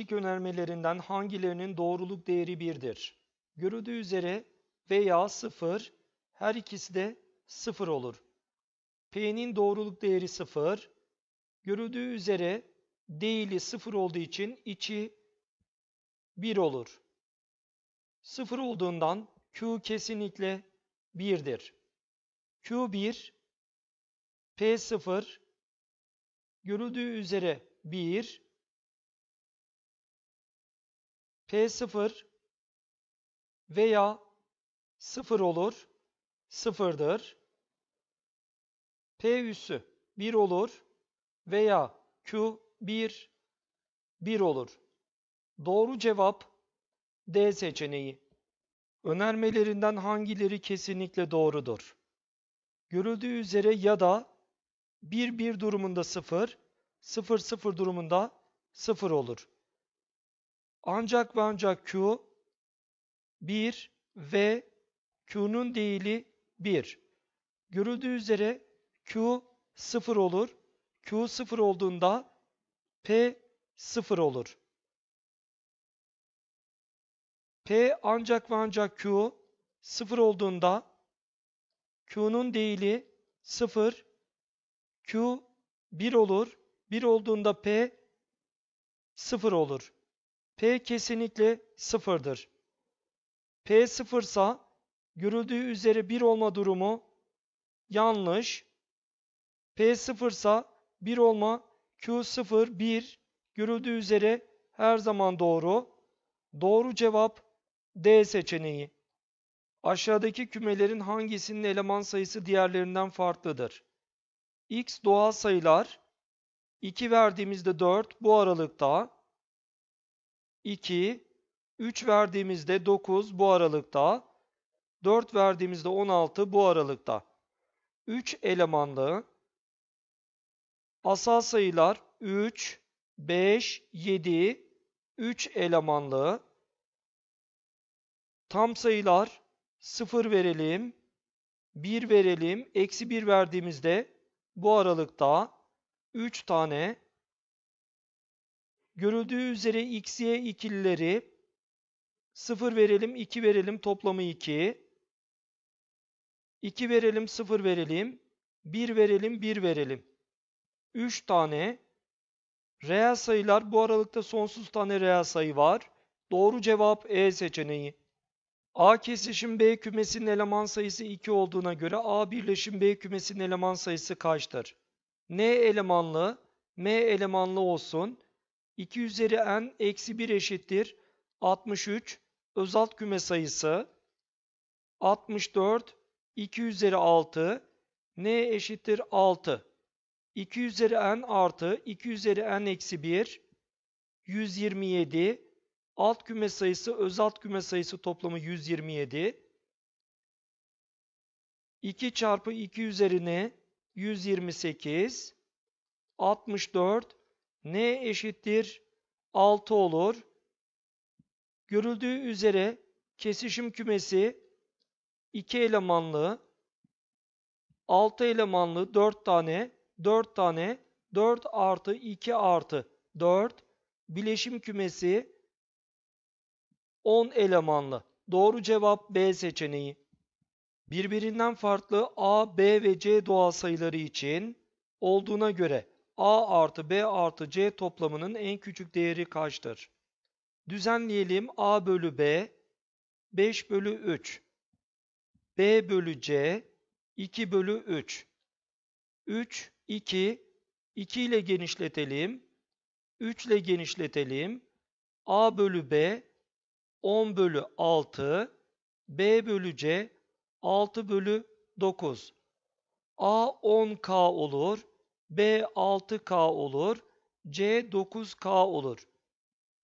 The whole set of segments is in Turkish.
yaklaşık önermelerinden hangilerinin doğruluk değeri birdir? Görüldüğü üzere veya sıfır, her ikisi de sıfır olur. P'nin doğruluk değeri sıfır, Görüldüğü üzere değili sıfır olduğu için içi bir olur. Sıfır olduğundan Q kesinlikle birdir. q bir, p sıfır, görüldüğü üzere bir. P0 veya 0 olur, 0'dır. P üssü 1 olur veya Q 1, 1 olur. Doğru cevap D seçeneği. Önermelerinden hangileri kesinlikle doğrudur? Görüldüğü üzere ya da 1-1 durumunda 0, 0-0 durumunda 0 olur. Ancak ve ancak Q 1 ve Q'nun değili 1. Görüldüğü üzere Q 0 olur. Q 0 olduğunda P 0 olur. P ancak ve ancak Q 0 olduğunda Q'nun değili 0, Q 1 olur. 1 olduğunda P 0 olur. P kesinlikle sıfırdır. P sıfırsa görüldüğü üzere 1 olma durumu yanlış. P sıfırsa 1 olma Q sıfır 1 görüldüğü üzere her zaman doğru. Doğru cevap D seçeneği. Aşağıdaki kümelerin hangisinin eleman sayısı diğerlerinden farklıdır? X doğal sayılar 2 verdiğimizde 4 bu aralıkta 2, 3 verdiğimizde 9 bu aralıkta, 4 verdiğimizde 16 bu aralıkta. 3 elemanlı asal sayılar 3, 5, 7, 3 elemanlı tam sayılar 0 verelim, 1 verelim, eksi 1 verdiğimizde bu aralıkta 3 tane Görüldüğü üzere x, y ikilileri 0 verelim, 2 verelim toplamı 2. 2 verelim, 0 verelim. 1 verelim, 1 verelim. 3 tane reel sayılar. Bu aralıkta sonsuz tane reel sayı var. Doğru cevap E seçeneği. A kesişim B kümesinin eleman sayısı 2 olduğuna göre A birleşim B kümesinin eleman sayısı kaçtır? N elemanlı, M elemanlı olsun. 2 üzeri n eksi 1 eşittir 63 özalt küme sayısı 64 2 üzeri 6 n eşittir 6 2 üzeri n artı 2 üzeri n eksi 1 127 alt küme sayısı özalt küme sayısı toplamı 127 2 çarpı 2 üzerine 128 64 n eşittir 6 olur. Görüldüğü üzere kesişim kümesi 2 elemanlı, 6 elemanlı 4 tane, 4 tane, 4 artı 2 artı 4 bileşim kümesi 10 elemanlı. Doğru cevap B seçeneği. Birbirinden farklı A, B ve C doğal sayıları için olduğuna göre a artı b artı c toplamının en küçük değeri kaçtır? Düzenleyelim a bölü b 5 bölü 3 b bölü c 2 bölü 3 3 2 2 ile genişletelim 3 ile genişletelim a bölü b 10 bölü 6 b bölü c 6 bölü 9 a 10k olur B 6K olur. C 9K olur.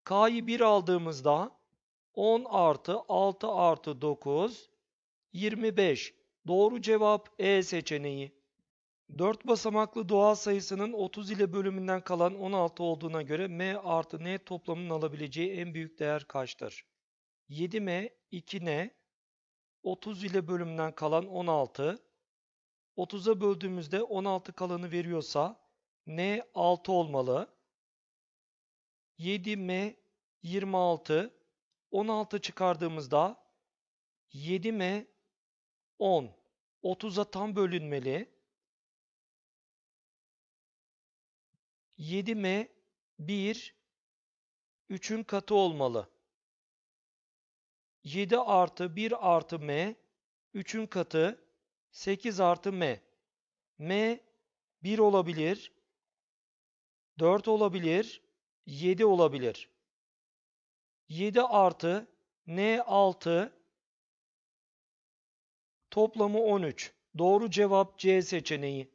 K'yı 1 aldığımızda 10 artı 6 artı 9 25. Doğru cevap E seçeneği. 4 basamaklı doğal sayısının 30 ile bölümünden kalan 16 olduğuna göre M artı N toplamının alabileceği en büyük değer kaçtır? 7M, 2N, 30 ile bölümünden kalan 16, 30'a böldüğümüzde 16 kalanı veriyorsa n 6 olmalı. 7m 26 16 çıkardığımızda 7m 10 30'a tam bölünmeli. 7m 1 3'ün katı olmalı. 7 artı 1 artı m 3'ün katı 8 artı m. m 1 olabilir, 4 olabilir, 7 olabilir. 7 artı n 6 toplamı 13. Doğru cevap C seçeneği.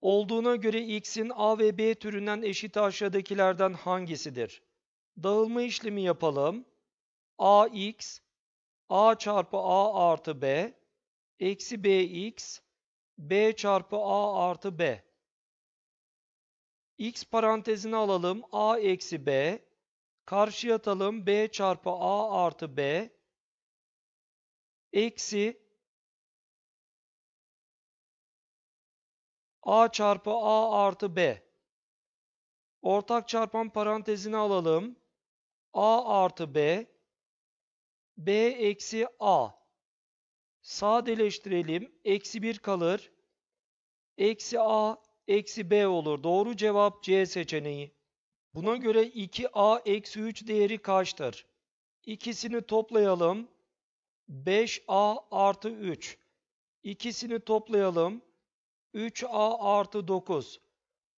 Olduğuna göre x'in a ve b türünden eşit aşağıdakilerden hangisidir? Dağılma işlemi yapalım. ax a çarpı a artı b eksi bx b çarpı a artı b. x parantezini alalım a eksi b. Karşıya atalım b çarpı a artı b. Eksi a çarpı a artı b. Ortak çarpan parantezini alalım. a artı b. b eksi a sadeleştirelim. Eksi 1 kalır. Eksi A eksi B olur. Doğru cevap C seçeneği. Buna göre 2A eksi 3 değeri kaçtır? İkisini toplayalım. 5A artı 3. İkisini toplayalım. 3A artı 9.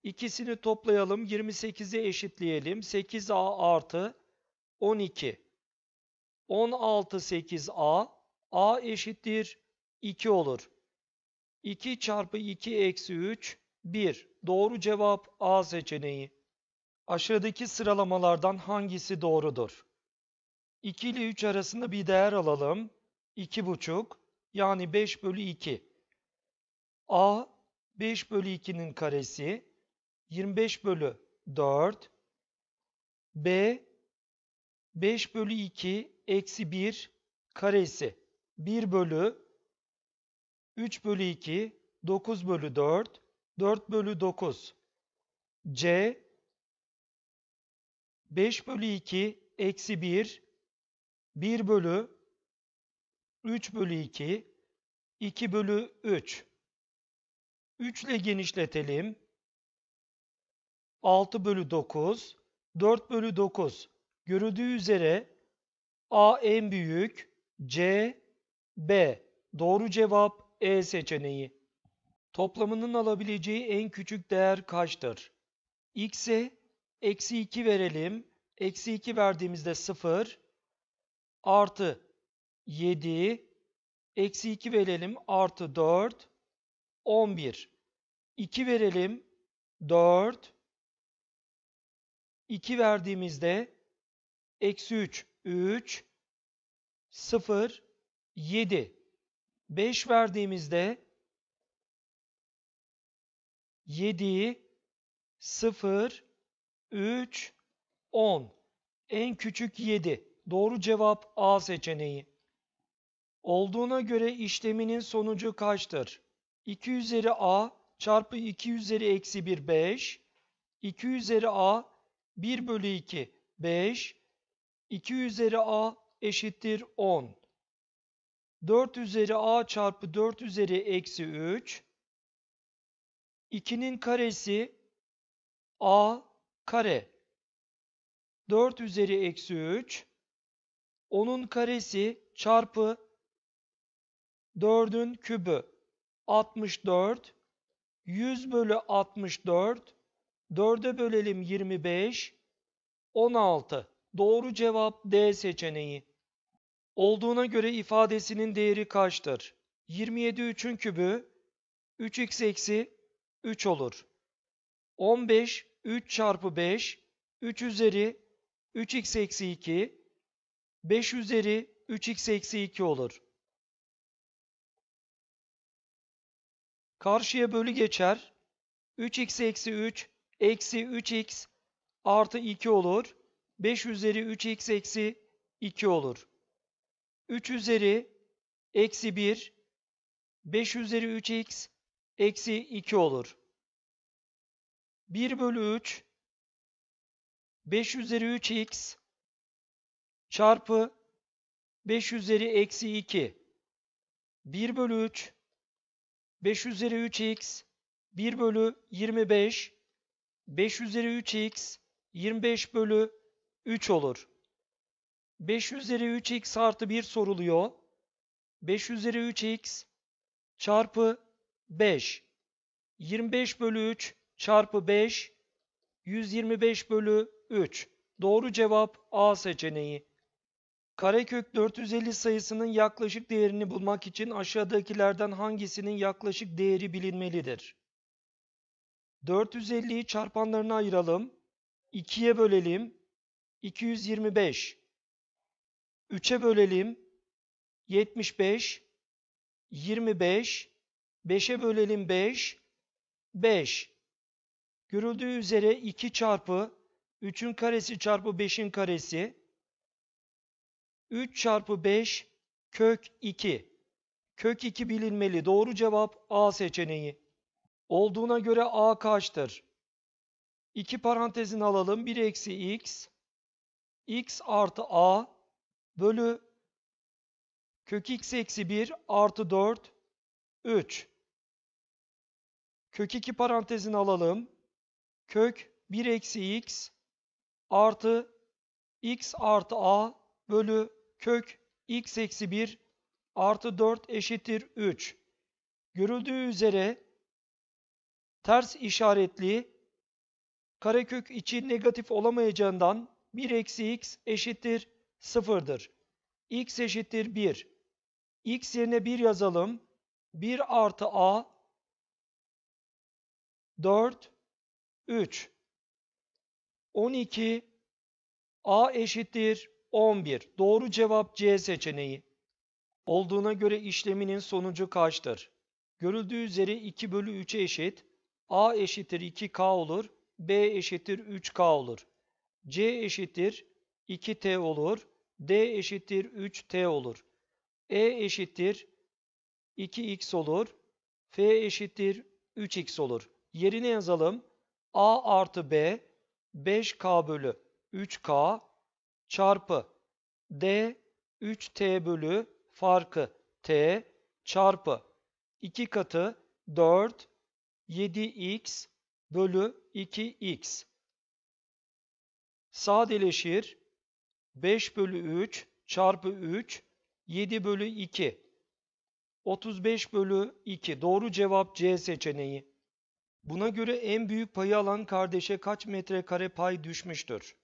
İkisini toplayalım. 28'e eşitleyelim. 8A artı 12. 16 8A A eşittir 2 olur. 2 çarpı 2 eksi 3 1. Doğru cevap A seçeneği. Aşağıdaki sıralamalardan hangisi doğrudur? 2 ile 3 arasında bir değer alalım. 2,5 yani 5 bölü 2. A 5 bölü 2'nin karesi 25 bölü 4. B 5 bölü 2 eksi 1 karesi. 1 bölü 3 bölü 2, 9 bölü 4, 4 bölü 9. C 5 bölü 2 eksi 1, 1 bölü 3 bölü 2, 2 bölü 3. 3 ile genişletelim. 6 bölü 9, 4 bölü 9. Görüldüğü üzere A en büyük, C B. Doğru cevap E seçeneği. Toplamının alabileceği en küçük değer kaçtır? X'e eksi 2 verelim. Eksi 2 verdiğimizde 0 artı 7 eksi 2 verelim artı 4 11 2 verelim 4 2 verdiğimizde eksi 3 3 0 7. 5 verdiğimizde 7, 0, 3, 10. En küçük 7. Doğru cevap A seçeneği. Olduğuna göre işleminin sonucu kaçtır? 2 üzeri A çarpı 2 üzeri eksi 1 5. 2 üzeri A 1 bölü 2 5. 2 üzeri A eşittir 10. 4 üzeri a çarpı 4 üzeri eksi 3. 2'nin karesi a kare. 4 üzeri eksi 3. Onun karesi çarpı 4'ün kübü. 64. 100 bölü 64. 4'e bölelim 25. 16. Doğru cevap D seçeneği olduğuna göre ifadesinin değeri kaçtır? 27 3'ün kübü 3x eksi 3 olur. 15 3 çarpı 5 3 üzeri 3x eksi 2 5 üzeri 3x eksi 2 olur. Karşıya bölü geçer. 3x eksi 3 eksi 3x artı 2 olur. 5 üzeri 3x eksi 2 olur. 3 üzeri eksi 1, 5 üzeri 3x eksi 2 olur. 1 bölü 3, 5 üzeri 3x çarpı 5 üzeri eksi 2. 1 bölü 3, 5 üzeri 3x 1 bölü 25, 5 üzeri 3x 25 bölü 3 olur. 5 üzeri 3x artı 1 soruluyor. 5 üzeri 3x çarpı 5. 25 bölü 3 çarpı 5. 125 bölü 3. Doğru cevap A seçeneği. Karekök 450 sayısının yaklaşık değerini bulmak için aşağıdakilerden hangisinin yaklaşık değeri bilinmelidir? 450'yi çarpanlarına ayıralım. 2'ye bölelim. 225. 3'e bölelim 75, 25, 5'e bölelim 5, 5. Görüldüğü üzere 2 çarpı 3'ün karesi çarpı 5'in karesi 3 çarpı 5 kök 2. Kök 2 bilinmeli. Doğru cevap A seçeneği. Olduğuna göre A kaçtır? 2 parantezin alalım. 1 eksi x. x artı a bölü kök x eksi 1 artı 4 3. Kök 2 parantezini alalım. Kök 1 eksi x artı x artı a bölü kök x eksi 1 artı 4 eşittir 3. Görüldüğü üzere ters işaretli karekök içi negatif olamayacağından 1 eksi x eşittir sıfırdır. x eşittir 1. x yerine 1 yazalım. 1 artı a 4 3 12 a eşittir 11. Doğru cevap C seçeneği. Olduğuna göre işleminin sonucu kaçtır? Görüldüğü üzere 2 bölü 3'e eşit. A eşittir 2K olur. B eşittir 3K olur. C eşittir 2T olur. D eşittir 3T olur. E eşittir 2X olur. F eşittir 3X olur. Yerine yazalım. A artı B 5K bölü 3K çarpı D 3T bölü farkı T çarpı 2 katı 4 7X bölü 2X sadeleşir 5 bölü 3 çarpı 3 7 bölü 2 35 bölü 2 doğru cevap C seçeneği. Buna göre en büyük payı alan kardeşe kaç metrekare pay düşmüştür?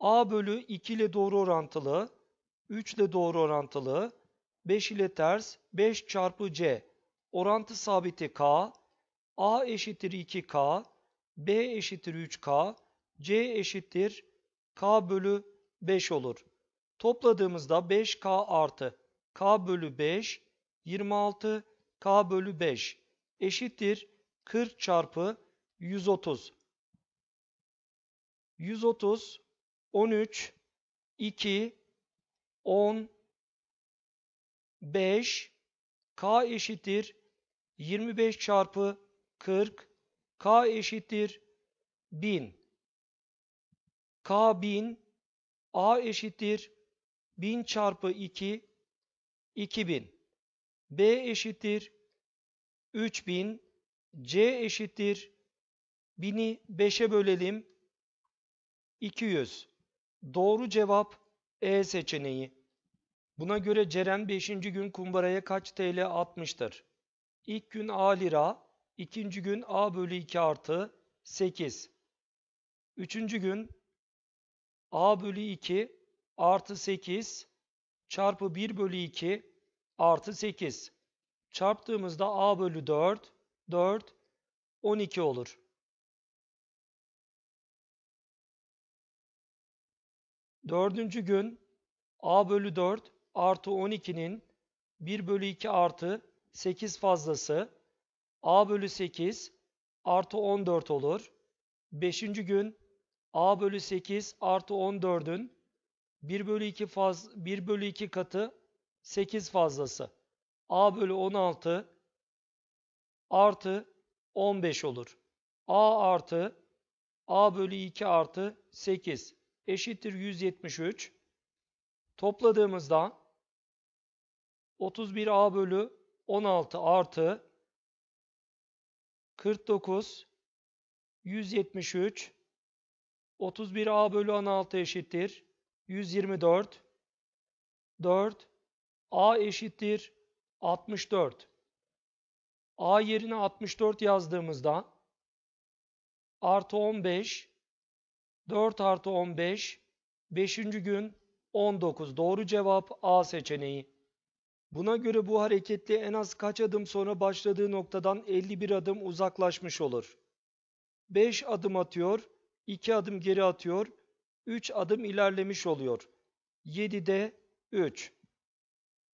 A bölü 2 ile doğru orantılı, 3 ile doğru orantılı, 5 ile ters, 5 çarpı C. Orantı sabiti K, A eşittir 2K, B eşittir 3K, C eşittir K bölü 5 olur. Topladığımızda 5k artı k bölü 5 26 k bölü 5 eşittir 40 çarpı 130. 130 13 2 10 5 k eşittir 25 çarpı 40 k eşittir 1000 k 1000 A eşittir 1000 çarpı 2 2000. B eşittir 3000. C eşittir 1000'i 5'e bölelim 200. Doğru cevap E seçeneği. Buna göre Ceren 5. gün kumbaraya kaç TL atmıştır? İlk gün A lira, ikinci gün A bölü 2 artı 8. Üçüncü gün a bölü 2 artı 8 çarpı 1 bölü 2 artı 8. Çarptığımızda a bölü 4, 4, 12 olur. Dördüncü gün a bölü 4 artı 12'nin 1 bölü 2 artı 8 fazlası a bölü 8 artı 14 olur. Beşinci gün a bölü 8 artı 14'ün 1 bölü 2 faz 1 bölü 2 katı 8 fazlası. a bölü 16 artı 15 olur. a artı a bölü 2 artı 8 eşittir 173. Topladığımızda 31a bölü 16 artı 49 173 31 a bölü 16 eşittir. 124. 4. a eşittir. 64. a yerine 64 yazdığımızda artı 15. 4 artı 15. 5. gün 19. Doğru cevap A seçeneği. Buna göre bu hareketli en az kaç adım sonra başladığı noktadan 51 adım uzaklaşmış olur. 5 adım atıyor, 2 adım geri atıyor, 3 adım ilerlemiş oluyor. 7'de 3.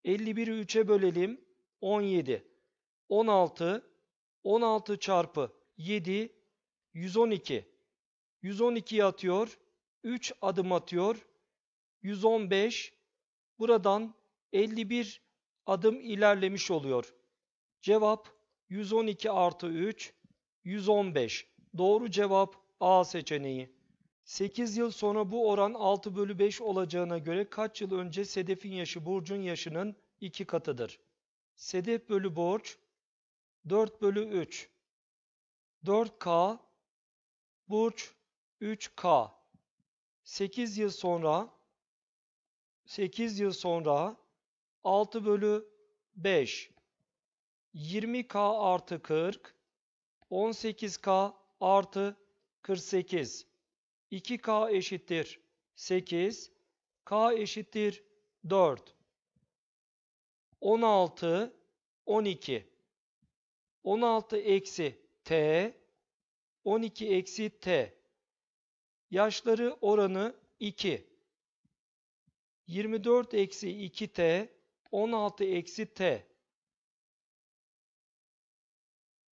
51'i 3'e bölelim, 17. 16, 16 çarpı 7, 112. 112'yi atıyor, 3 adım atıyor, 115. Buradan 51 adım ilerlemiş oluyor. Cevap 112 artı 3, 115. Doğru cevap A seçeneği. 8 yıl sonra bu oran 6 bölü 5 olacağına göre kaç yıl önce Sedef'in yaşı Burcu'nun yaşının 2 katıdır. Sedef bölü borç 4 bölü 3. 4K Burç 3K 8 yıl sonra 8 yıl sonra 6 bölü 5 20K artı 40 18K artı 48. 2K eşittir 8. K eşittir 4. 16, 12. 16 eksi T, 12 eksi T. Yaşları oranı 2. 24 eksi 2T, 16 eksi T.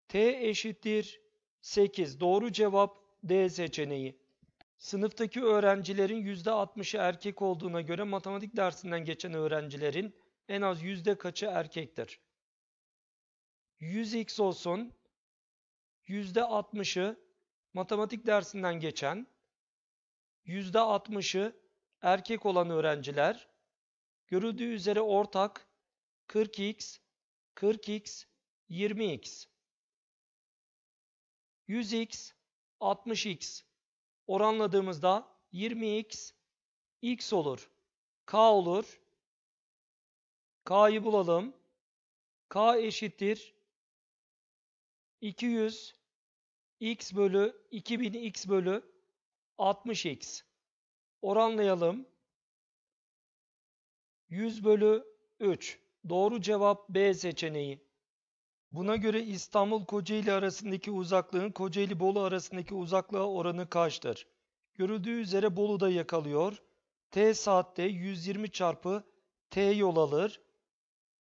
T eşittir 8. Doğru cevap D seçeneği. Sınıftaki öğrencilerin %60'ı erkek olduğuna göre matematik dersinden geçen öğrencilerin en az yüzde kaçı erkektir? 100x olsun %60'ı matematik dersinden geçen %60'ı erkek olan öğrenciler görüldüğü üzere ortak 40x 40x 20x 100x 60x oranladığımızda 20x x olur. K olur. K'yı bulalım. K eşittir 200 x bölü 2000 x bölü 60x. Oranlayalım. 100 bölü 3. Doğru cevap B seçeneği. Buna göre İstanbul Kocaeli arasındaki uzaklığın Kocaeli Bolu arasındaki uzaklığa oranı kaçtır? Görüldüğü üzere Bolu da yakalıyor. T saatte 120 çarpı T yol alır.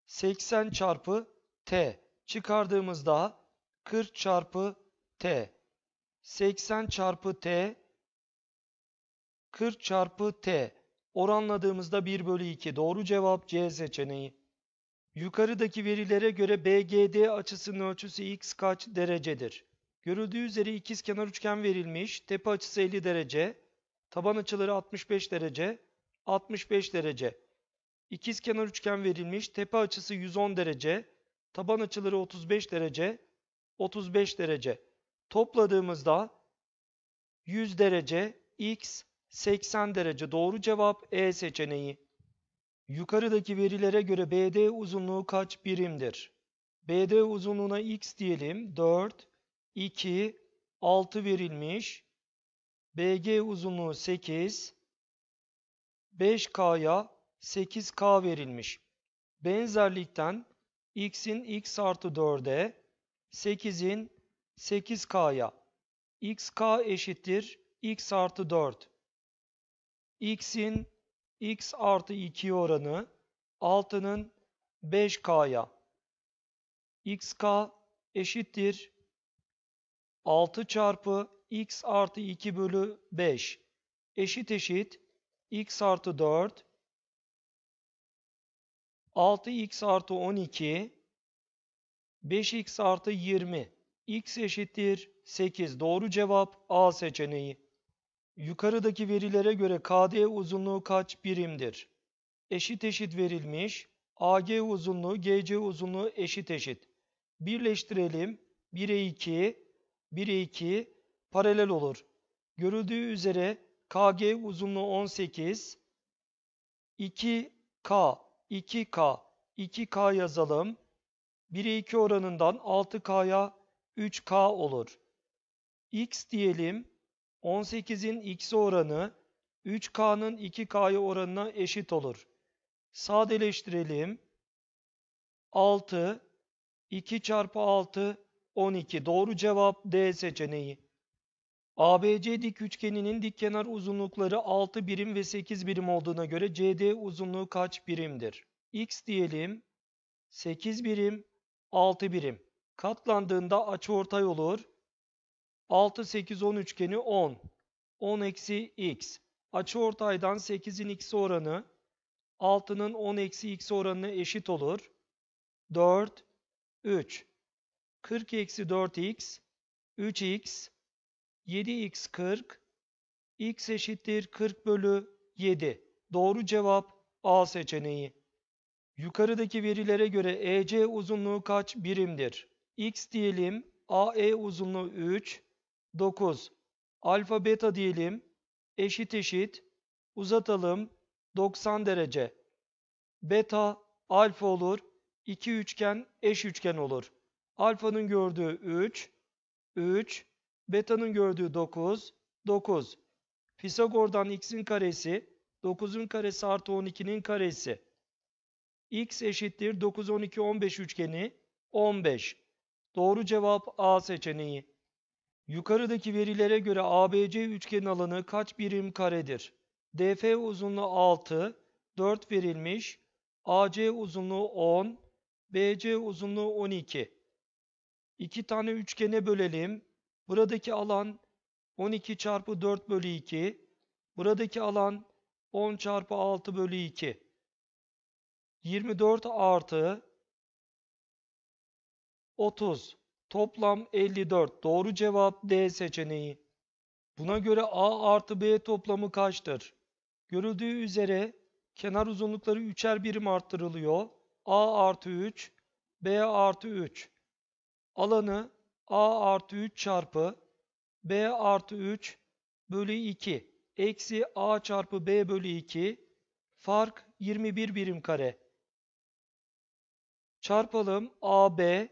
80 çarpı T çıkardığımızda 40 çarpı T 80 çarpı T 40 çarpı T oranladığımızda 1 bölü 2 doğru cevap C seçeneği. Yukarıdaki verilere göre BGD açısının ölçüsü x kaç derecedir? Görüldüğü üzere ikiz kenar üçgen verilmiş. Tepe açısı 50 derece. Taban açıları 65 derece. 65 derece. İkiz kenar üçgen verilmiş. Tepe açısı 110 derece. Taban açıları 35 derece. 35 derece. Topladığımızda 100 derece x 80 derece. Doğru cevap E seçeneği. Yukarıdaki verilere göre BD uzunluğu kaç birimdir? BD uzunluğuna x diyelim. 4, 2, 6 verilmiş. BG uzunluğu 8, 5K'ya 8K verilmiş. Benzerlikten x'in x artı 4'e, 8'in 8K'ya, xk eşittir x artı 4. x'in x artı 2 oranı 6'nın 5k'ya xk eşittir 6 çarpı x artı 2 bölü 5 eşit eşit x artı 4 6x artı 12 5x artı 20 x eşittir 8 doğru cevap A seçeneği Yukarıdaki verilere göre KD uzunluğu kaç birimdir? Eşit eşit verilmiş. AG uzunluğu GC uzunluğu eşit eşit. Birleştirelim. 1'e 2, 1'e 2 paralel olur. Görüldüğü üzere KG uzunluğu 18, 2K, 2K, 2K yazalım. 1'e 2 oranından 6K'ya 3K olur. X diyelim. 18'in x oranı 3k'nın 2k'ya oranına eşit olur. Sadeleştirelim. 6 2 çarpı 6 12. Doğru cevap D seçeneği. ABC dik üçgeninin dik kenar uzunlukları 6 birim ve 8 birim olduğuna göre CD uzunluğu kaç birimdir? X diyelim 8 birim 6 birim. Katlandığında açıortay olur. 6, 8, 10 üçgeni 10. 10 eksi x. Açı ortaydan 8'in x oranı 6'nın 10 eksi x oranına eşit olur. 4, 3. 40 eksi 4x, 3x, 7x 40, x eşittir 40 bölü 7. Doğru cevap A seçeneği. Yukarıdaki verilere göre EC uzunluğu kaç birimdir? X diyelim, AE uzunluğu 3, 9. Alfa beta diyelim. Eşit eşit. Uzatalım. 90 derece. Beta alfa olur. İki üçgen eş üçgen olur. Alfanın gördüğü 3. 3. Beta'nın gördüğü 9. 9. Pisagor'dan x'in karesi. 9'un karesi artı 12'nin karesi. x eşittir 9, 12, 15 üçgeni 15. Doğru cevap A seçeneği. Yukarıdaki verilere göre ABC üçgen alanı kaç birim karedir? DF uzunluğu 6, 4 verilmiş, AC uzunluğu 10, BC uzunluğu 12. İki tane üçgene bölelim. Buradaki alan 12 çarpı 4 bölü 2. Buradaki alan 10 çarpı 6 bölü 2. 24 artı 30. Toplam 54. Doğru cevap D seçeneği. Buna göre A artı B toplamı kaçtır? Görüldüğü üzere kenar uzunlukları üçer birim arttırılıyor. A artı 3, B artı 3. Alanı A artı 3 çarpı B artı 3 bölü 2 eksi A çarpı B bölü 2 fark 21 birim kare. Çarpalım AB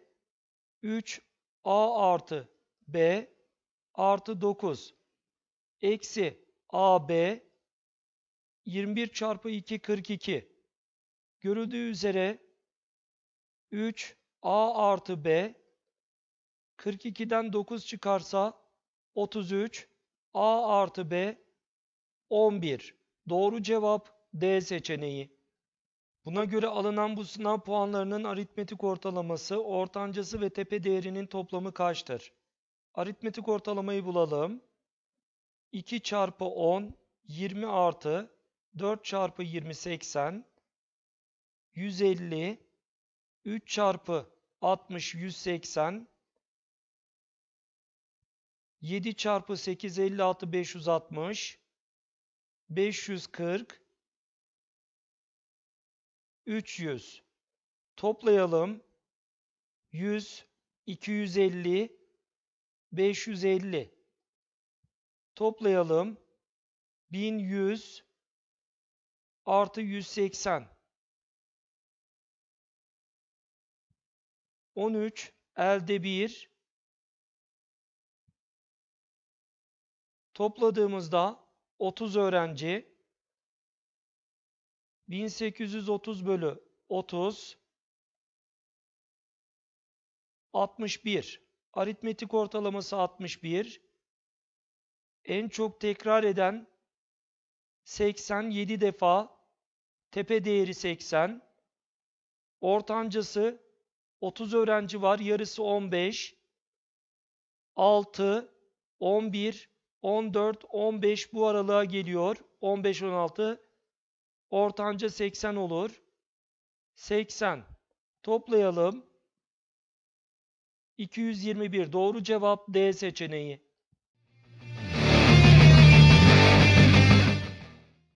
3 A artı B artı 9 eksi AB 21 çarpı 2 42 görüldüğü üzere 3 A artı B 42'den 9 çıkarsa 33 A artı B 11 doğru cevap D seçeneği Buna göre alınan bu sınav puanlarının aritmetik ortalaması, ortancası ve tepe değerinin toplamı kaçtır? Aritmetik ortalamayı bulalım. 2 çarpı 10, 20 artı 4 çarpı 20, 80, 150, 3 çarpı 60, 180, 7 çarpı 8, 56, 560, 540, 300. Toplayalım. 100, 250, 550. Toplayalım. 1100 artı 180. 13 elde 1. Topladığımızda 30 öğrenci 1830 bölü 30 61. Aritmetik ortalaması 61. En çok tekrar eden 87 defa tepe değeri 80. Ortancası 30 öğrenci var, yarısı 15. 6, 11, 14, 15 bu aralığa geliyor. 15, 16, Ortanca 80 olur. 80. Toplayalım. 221. Doğru cevap D seçeneği.